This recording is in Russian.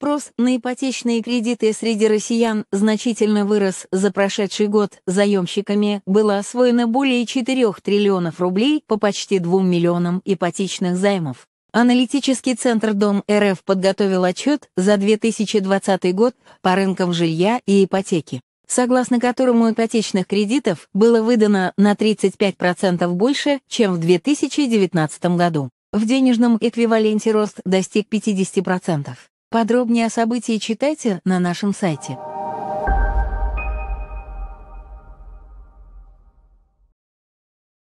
Спрос на ипотечные кредиты среди россиян значительно вырос за прошедший год. Заемщиками было освоено более 4 триллионов рублей по почти 2 миллионам ипотечных займов. Аналитический центр Дом РФ подготовил отчет за 2020 год по рынкам жилья и ипотеки, согласно которому ипотечных кредитов было выдано на 35% больше, чем в 2019 году. В денежном эквиваленте рост достиг 50%. Подробнее о событии читайте на нашем сайте.